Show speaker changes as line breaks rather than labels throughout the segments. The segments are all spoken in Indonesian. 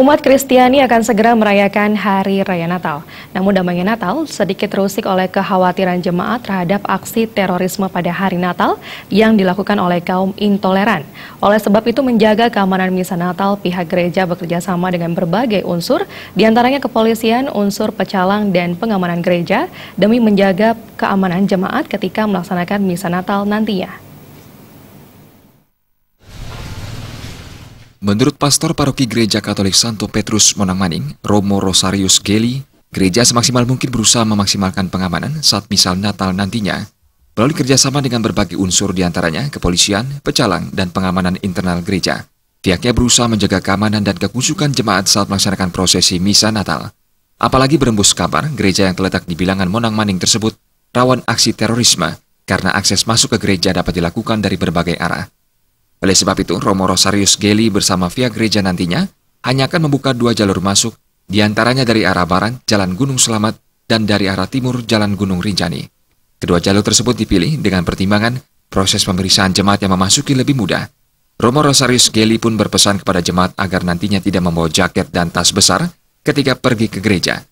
Umat Kristiani akan segera merayakan Hari Raya Natal. Namun damainya Natal sedikit terusik oleh kekhawatiran jemaat terhadap aksi terorisme pada hari Natal yang dilakukan oleh kaum intoleran. Oleh sebab itu menjaga keamanan misa Natal, pihak gereja bekerja sama dengan berbagai unsur, diantaranya kepolisian, unsur pecalang, dan pengamanan gereja demi menjaga keamanan jemaat ketika melaksanakan misa Natal nantinya.
Menurut pastor paroki Gereja Katolik Santo Petrus Monangmaning, Romo Rosarius Geli, gereja semaksimal mungkin berusaha memaksimalkan pengamanan saat misal Natal nantinya melalui kerjasama dengan berbagai unsur diantaranya kepolisian, pecalang, dan pengamanan internal gereja. Pihaknya berusaha menjaga keamanan dan kekusukan jemaat saat melaksanakan prosesi Misa Natal. Apalagi berembus kabar, gereja yang terletak di bilangan Monang Maning tersebut rawan aksi terorisme karena akses masuk ke gereja dapat dilakukan dari berbagai arah. Oleh sebab itu, Romo Rosarius Geli bersama via gereja nantinya hanya akan membuka dua jalur masuk, diantaranya dari arah barat Jalan Gunung Selamat dan dari arah timur Jalan Gunung Rinjani. Kedua jalur tersebut dipilih dengan pertimbangan proses pemeriksaan jemaat yang memasuki lebih mudah. Romo Rosarius Geli pun berpesan kepada jemaat agar nantinya tidak membawa jaket dan tas besar ketika pergi ke gereja.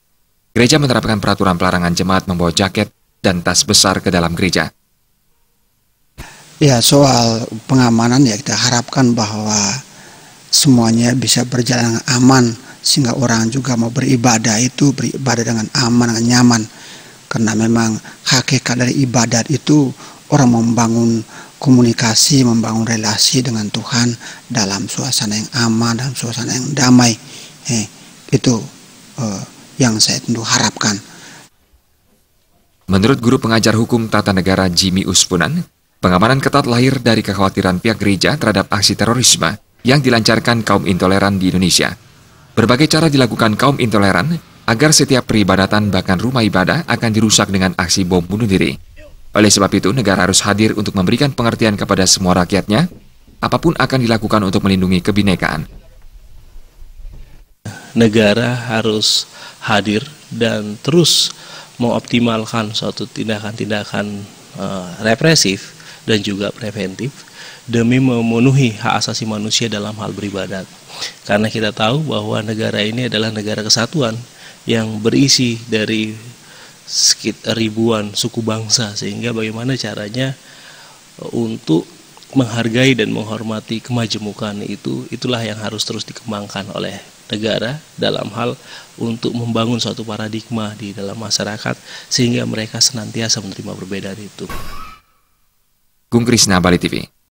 Gereja menerapkan peraturan pelarangan jemaat membawa jaket dan tas besar ke dalam gereja.
Ya soal pengamanan ya kita harapkan bahwa semuanya bisa berjalan aman sehingga orang juga mau beribadah itu beribadah dengan aman dengan nyaman karena memang hakikat dari ibadat itu orang membangun komunikasi, membangun relasi dengan Tuhan dalam suasana yang aman, dalam suasana yang damai. Eh, itu eh, yang saya tentu harapkan.
Menurut guru pengajar hukum tata negara Jimmy Uspunan, Pengamanan ketat lahir dari kekhawatiran pihak gereja terhadap aksi terorisme yang dilancarkan kaum intoleran di Indonesia. Berbagai cara dilakukan kaum intoleran agar setiap peribadatan bahkan rumah ibadah akan dirusak dengan aksi bom bunuh diri. Oleh sebab itu, negara harus hadir untuk memberikan pengertian kepada semua rakyatnya, apapun akan dilakukan untuk melindungi kebinekaan.
Negara harus hadir dan terus mengoptimalkan suatu tindakan-tindakan eh, represif dan juga preventif demi memenuhi hak asasi manusia dalam hal beribadat. Karena kita tahu bahwa negara ini adalah negara kesatuan yang berisi dari sekitar ribuan suku bangsa sehingga bagaimana caranya untuk menghargai dan menghormati kemajemukan itu itulah yang harus terus dikembangkan oleh negara dalam hal untuk membangun suatu paradigma di dalam masyarakat sehingga mereka senantiasa menerima perbedaan itu.
Kung Chris Bali TV.